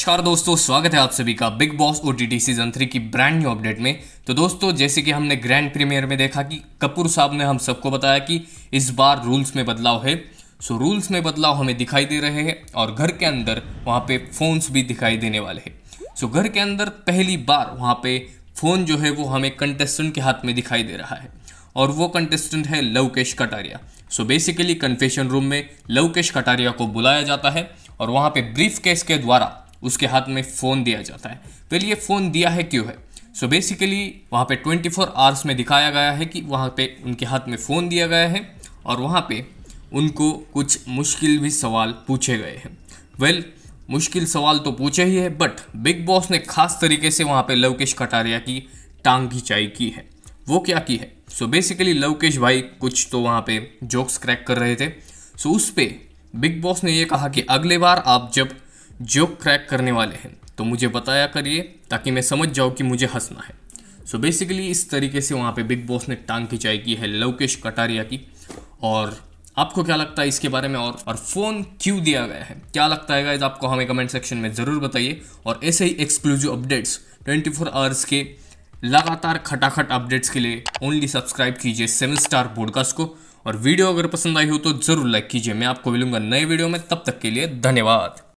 नमस्कार दोस्तों स्वागत है आप सभी का Bigg Boss O T T season three की ब्रांड न्यू अपडेट में तो दोस्तों जैसे कि हमने ग्रैंड प्रीमियर में देखा कि कपूर साहब ने हम सबको बताया कि इस बार रूल्स में बदलाव है सो रूल्स में बदलाव हमें दिखाई दे रहे हैं और घर के अंदर वहाँ पे फ़ोन्स भी दिखाई देने वाले हैं सो घर के अंदर पहली बार वहाँ पे फ़ोन जो है वो हमें कंटेस्टेंट के हाथ में दिखाई दे रहा है और वो कंटेस्टेंट है Lovekesh Kataria so basically confession room में लवकेश कटारिया को बुलाया जाता है और वहाँ पे ब्रीफ केस के द्वारा उसके हाथ में फ़ोन दिया जाता है वेल तो ये फ़ोन दिया है क्यों है सो बेसिकली वहाँ पे 24 फोर आवर्स में दिखाया गया है कि वहाँ पे उनके हाथ में फ़ोन दिया गया है और वहाँ पे उनको कुछ मुश्किल भी सवाल पूछे गए हैं वेल well, मुश्किल सवाल तो पूछे ही है बट बिग बॉस ने खास तरीके से वहाँ पे लवकेश कटारिया की टांग खिंचाई की है वो क्या की है सो बेसिकली लवकेश भाई कुछ तो वहाँ पे जोक्स क्रैक कर रहे थे सो so, उस पर बिग बॉस ने ये कहा कि अगले बार आप जब जोक क्रैक करने वाले हैं तो मुझे बताया करिए ताकि मैं समझ जाऊँ कि मुझे हंसना है सो so बेसिकली इस तरीके से वहाँ पे बिग बॉस ने टांग खिंचाई की है लवकेश कटारिया की और आपको क्या लगता है इसके बारे में और और फ़ोन क्यों दिया गया है क्या लगता है गाइज आपको हमें कमेंट सेक्शन में ज़रूर बताइए और ऐसे ही एक्सक्लूसिव अपडेट्स 24 फोर आवर्स के लगातार खटाखट अपडेट्स के लिए ओनली सब्सक्राइब कीजिए सेवन स्टार पॉडकास्ट को और वीडियो अगर पसंद आई हो तो ज़रूर लाइक कीजिए मैं आपको मिलूंगा नए वीडियो में तब तक के लिए धन्यवाद